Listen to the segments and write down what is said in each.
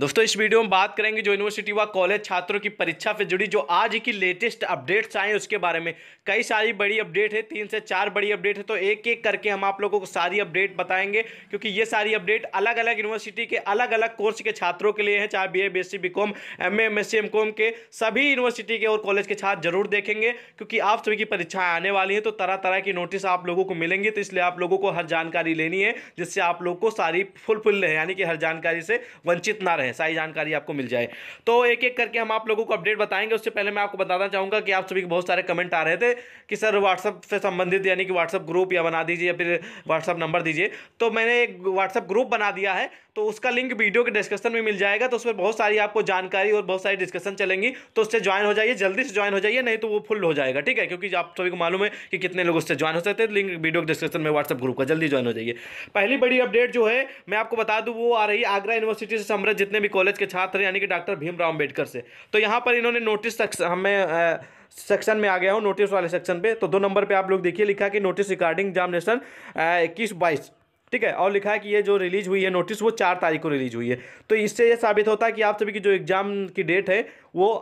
दोस्तों इस वीडियो में बात करेंगे जो यूनिवर्सिटी व कॉलेज छात्रों की परीक्षा से जुड़ी जो आज की लेटेस्ट अपडेट्स आए उसके बारे में कई सारी बड़ी अपडेट है तीन से चार बड़ी अपडेट है तो एक एक करके हम आप लोगों को सारी अपडेट बताएंगे क्योंकि ये सारी अपडेट अलग अलग यूनिवर्सिटी के अलग अलग कोर्स के छात्रों के लिए है चाहे B A B S C B com M M S C M com के सभी यूनिवर्सिटी के और कॉलेज के छात्र जरूर देखेंगे क्योंकि आप सभी की परीक्षाएँ आने वाली हैं तो तरह तरह की नोटिस आप लोगों को मिलेंगी तो इसलिए आप लोगों को हर जानकारी लेनी है जिससे आप लोग को सारी फुलफिल रहे यानी कि हर जानकारी से वंचित ना रहे रहे हैं सारी जानकारी आपको मिल जाए तो एक एक करके हम आप लोगों को अपडेट बताएंगे उससे पहले मैं आपको बताना चाहूँगा कि आप सभी के बहुत सारे कमेंट आ रहे थे कि सर व्हाट्सअप से संबंधित यानी कि व्हाट्सअप ग्रुप या बना दीजिए या फिर व्हाट्सअप नंबर दीजिए तो मैंने एक व्हाट्सअप ग्रुप बना दिया है तो उसका लिंक वीडियो के डिस्कशन में मिल जाएगा तो उसमें बहुत सारी आपको जानकारी और बहुत सारी डिस्कशन चलेंगी तो उससे ज्वाइन हो जाइए जल्दी से ज्वाइन हो जाइए नहीं तो वो फुल हो जाएगा ठीक है क्योंकि आप सभी को मालूम है कि कितने लोग उससे ज्वाइन हो सकते हैं लिंक वीडियो के डिस्कशन में व्हाट्सअप ग्रुप का जल्दी ज्वाइन हो जाइए पहली बड़ी अपडेट जो है मैं आपको बता दूँ वो आ रही है आगरा यूनिवर्सिटी से समृद्ध जितने भी कॉलेज के छात्र हैं यानी कि डॉक्टर भीमराव अम्बेडकर से तो यहाँ पर इन्होंने नोटिस हमें सेक्शन में आ गया हूँ नोटिस वाले सेक्शन पे तो दो नंबर पे आप लोग देखिए लिखा कि नोटिस रिगार्डिंग एग्जामिनेशन इक्कीस बाईस ठीक है और लिखा है कि ये जो रिलीज हुई है नोटिस वो चार तारीख को रिलीज हुई है तो इससे ये साबित होता है कि आप सभी की जो एग्जाम की डेट है वो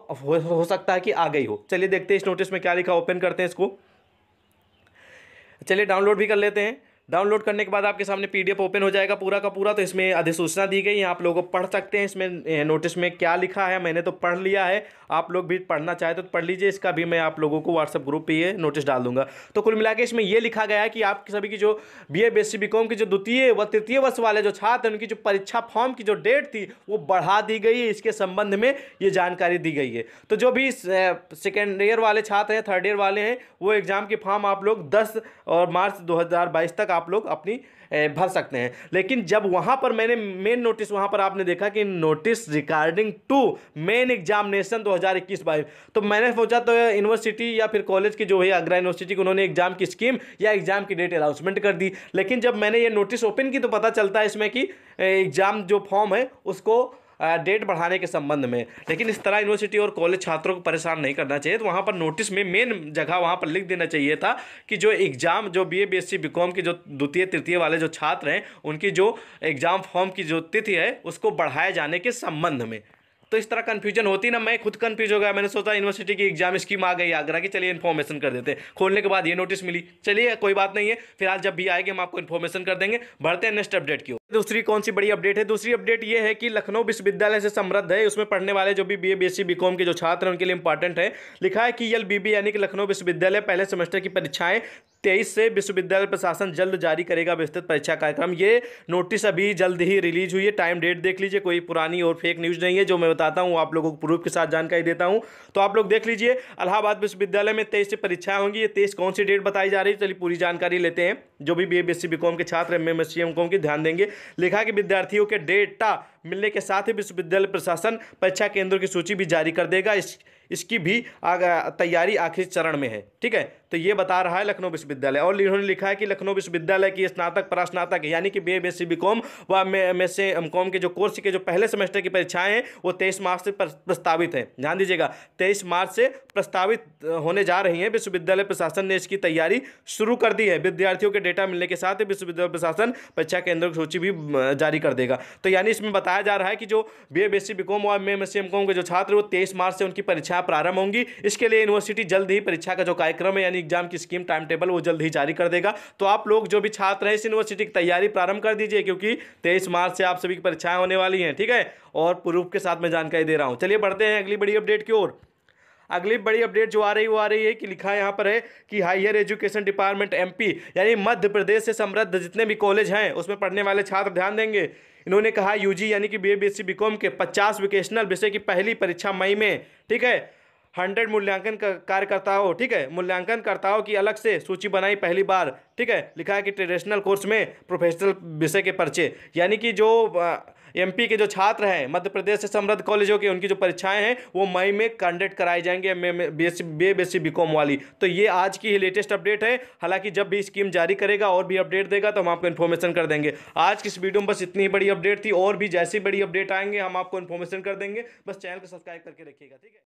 हो सकता है कि आ गई हो चलिए देखते हैं इस नोटिस में क्या लिखा ओपन करते हैं इसको चलिए डाउनलोड भी कर लेते हैं डाउनलोड करने के बाद आपके सामने पीडीएफ ओपन हो जाएगा पूरा का पूरा तो इसमें अधिसूचना दी गई है आप लोग पढ़ सकते हैं इसमें नोटिस में क्या लिखा है मैंने तो पढ़ लिया है आप लोग भी पढ़ना चाहें तो पढ़ लीजिए इसका भी मैं आप लोगों को व्हाट्सअप ग्रुप पर ये नोटिस डाल दूंगा तो कुल मिला इसमें यह लिखा गया है कि आप सभी की जो बी ए बी एस की जो द्वितीय व तृतीय वर्ष वाले जो छात्र उनकी जो परीक्षा फॉर्म की जो डेट थी वो बढ़ा दी गई है इसके संबंध में ये जानकारी दी गई है तो जो भी सेकेंड ईयर वाले छात्र हैं थर्ड ईयर वाले हैं वो एग्ज़ाम की फॉर्म आप लोग दस और मार्च दो तक आप आप लोग अपनी भर सकते हैं लेकिन जब वहाँ पर मैंने मेन नोटिस वहाँ पर आपने देखा कि notice regarding to main examination 2021 बाईस तो मैंने सोचा तो यूनिवर्सिटी या फिर कॉलेज की जो है आगरा यूनिवर्सिटी की उन्होंने एग्जाम की स्कीम या एग्जाम की डेट अनाउंसमेंट कर दी लेकिन जब मैंने ये नोटिस ओपन की तो पता चलता है इसमें कि एग्जाम जो फॉर्म है उसको डेट बढ़ाने के संबंध में लेकिन इस तरह यूनिवर्सिटी और कॉलेज छात्रों को परेशान नहीं करना चाहिए तो वहाँ पर नोटिस में मेन जगह वहाँ पर लिख देना चाहिए था कि जो एग्ज़ाम जो B A B S C B com जो द्वितीय तृतीय वाले जो छात्र हैं उनकी जो एग्ज़ाम फॉर्म की जो तिथि है उसको बढ़ाए जाने के संबंध में तो इस तरह कन्फ्यूजन होती ना मैं खुद कन्फ्यूज हो गया मैंने सोचा यूनिवर्सिटी की एग्जाम स्कीम आ गई आगरा की चलिए इन्फॉर्मेशन कर देते हैं खोलने के बाद ये नोटिस मिली चलिए कोई बात नहीं है फिलहाल जब भी आएगी हम आपको इन्फॉर्मेशन कर देंगे बढ़ते हैं नेक्स्ट अपडेट की दूसरी कौन सी बड़ी अपडेट है दूसरी अपडेट ये है कि लखनऊ विश्वविद्यालय से समृद्ध है उसमें पढ़ने वाले जो भी B A B S C com के जो छात्र हैं उनके लिए इंपॉर्टेंट है लिखा है कि यल बी बी यानी कि लखनऊ विश्वविद्यालय पहले सेमेस्टर की परीक्षाएं तेईस से विश्वविद्यालय प्रशासन जल्द जारी करेगा विस्तृत परीक्षा कार्यक्रम ये नोटिस अभी जल्द ही रिलीज हुई है टाइम डेट देख लीजिए कोई पुरानी और फेक न्यूज़ नहीं है जो मैं बताता हूँ आप लोगों को प्रूफ के साथ जानकारी देता हूँ तो आप लोग देख लीजिए इलाहाबाद विश्वविद्यालय में तेईस से परीक्षाएं होंगी ये तेईस कौन सी डेट बताई जा रही है चलिए पूरी जानकारी लेते हैं जो भी B A B S C B com के छात्र M M S C M com ध्यान देंगे लिखा कि विद्यार्थियों के डेटा मिलने के साथ ही विश्वविद्यालय प्रशासन परीक्षा केंद्रों की सूची भी जारी कर देगा इस इसकी भी तैयारी आखिरी चरण में है ठीक है तो ये बता रहा है लखनऊ विश्वविद्यालय और इन्होंने लिखा है कि लखनऊ विश्वविद्यालय की स्नातक परास्नातक यानी कि B M S C B com व एम एस एम कॉम के जो कोर्स के जो पहले सेमेस्टर की परीक्षाएं हैं वो तेईस मार्च से प्रस्तावित हैं ध्यान दीजिएगा तेईस मार्च से प्रस्तावित होने जा रही हैं विश्वविद्यालय प्रशासन ने इसकी तैयारी शुरू कर दी है विद्यार्थियों के डेटा मिलने के साथ ही विश्वविद्यालय प्रशासन परीक्षा केंद्रों की सूची भी जारी कर देगा तो यानी इसमें बताया जा रहा है कि जो B M S C B com और M S C M com के जो छात्र वो तेईस मार्च से उनकी परीक्षा परीक्षा प्रारंभ होंगी इसके लिए यूनिवर्सिटी जल्द ही परीक्षा का जो कार्यक्रम है यानी एग्जाम की स्कीम टाइम टेबल वो जल्द ही जारी कर देगा तो आप लोग जो भी छात्र हैं इस यूनिवर्सिटी की तैयारी प्रारंभ कर दीजिए क्योंकि तेईस मार्च से आप सभी की परीक्षाएं होने वाली हैं ठीक है और प्रूफ के साथ मैं जानकारी दे रहा हूँ चलिए बढ़ते हैं अगली बड़ी अपडेट की ओर अगली बड़ी अपडेट जो आ रही वो आ रही है कि लिखा यहाँ पर है कि हायर एजुकेशन डिपार्टमेंट एमपी यानी मध्य प्रदेश से समृद्ध जितने भी कॉलेज हैं उसमें पढ़ने वाले छात्र ध्यान देंगे इन्होंने कहा यू यानी कि बी बीएससी बीकॉम के पचास वोकेशनल विषय की पहली परीक्षा मई में ठीक है हंड्रेड मूल्यांकन कार्यकर्ताओं ठीक है मूल्यांकनकर्ताओं की अलग से सूची बनाई पहली बार ठीक है लिखा है कि ट्रेडिशनल कोर्स में प्रोफेशनल विषय के पर्चे यानी कि जो एमपी के जो छात्र हैं मध्य प्रदेश से समृद्ध कॉलेजों के उनकी जो परीक्षाएं हैं वो मई में कंडक्ट कराई जाएंगे M B S B B com वाली तो ये आज की ही लेटेस्ट अपडेट है हालांकि जब भी स्कीम जारी करेगा और भी अपडेट देगा तो हम आपको इन्फॉर्मेशन कर देंगे आज की इस वीडियो में बस इतनी बड़ी अपडेट थी और भी जैसी बड़ी अपडेट आएंगे हम आपको इन्फॉर्मेशन कर देंगे बस चैनल को सब्सक्राइब करके रखिएगा ठीक है